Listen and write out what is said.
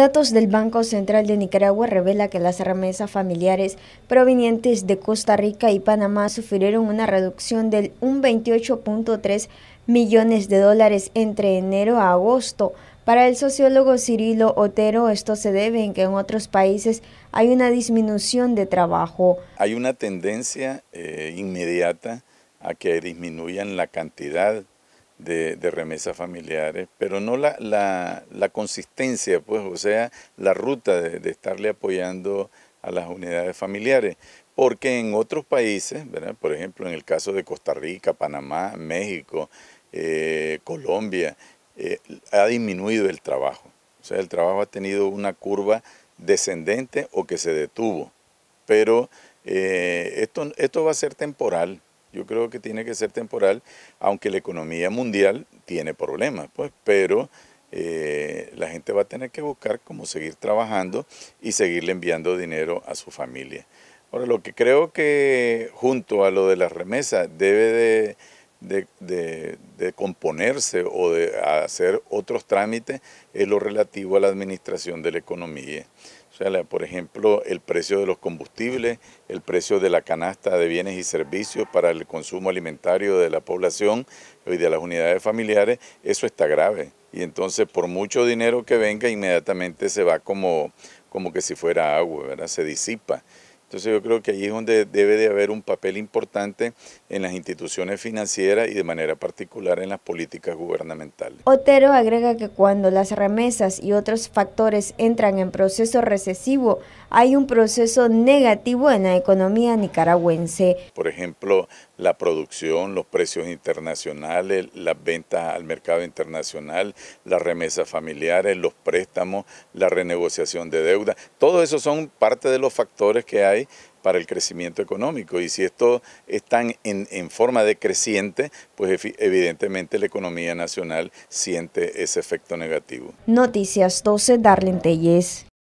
Datos del Banco Central de Nicaragua revela que las remesas familiares provenientes de Costa Rica y Panamá sufrieron una reducción del 28.3 millones de dólares entre enero a agosto. Para el sociólogo Cirilo Otero, esto se debe en que en otros países hay una disminución de trabajo. Hay una tendencia eh, inmediata a que disminuyan la cantidad de, remesas familiares, pero no la, la, consistencia, pues, o sea, la ruta de, estarle apoyando a las unidades familiares, porque en otros países, por ejemplo, en el caso de Costa Rica, Panamá, México, eh, Colombia, eh, ha disminuido el trabajo. O sea, el trabajo ha tenido una curva descendente o que se detuvo. Pero eh, esto, esto va a ser temporal. Yo creo que tiene que ser temporal, aunque la economía mundial tiene problemas, pues, pero eh, la gente va a tener que buscar cómo seguir trabajando y seguirle enviando dinero a su familia. Ahora, lo que creo que junto a lo de la remesa debe de de, de, componerse o de hacer otros trámites es lo relativo a la administración de la economía. O sea, por ejemplo, el precio de los combustibles, el precio de la canasta de bienes y servicios para el consumo alimentario de la población y de las unidades familiares, eso está grave. Y entonces, por mucho dinero que venga, inmediatamente se va como, como que si fuera agua, Se disipa. Entonces yo creo que ahí es donde debe de haber un papel importante en las instituciones financieras y de manera particular en las políticas gubernamentales. Otero agrega que cuando las remesas y otros factores entran en proceso recesivo, hay un proceso negativo en la economía nicaragüense. Por ejemplo, la producción, los precios internacionales, las ventas al mercado internacional, las remesas familiares, los préstamos, la renegociación de deuda, todo eso son parte de los factores que hay para el crecimiento económico. Y si esto está en, forma decreciente, pues evidentemente la economía nacional siente ese efecto negativo. Noticias 12, Darlene Telles.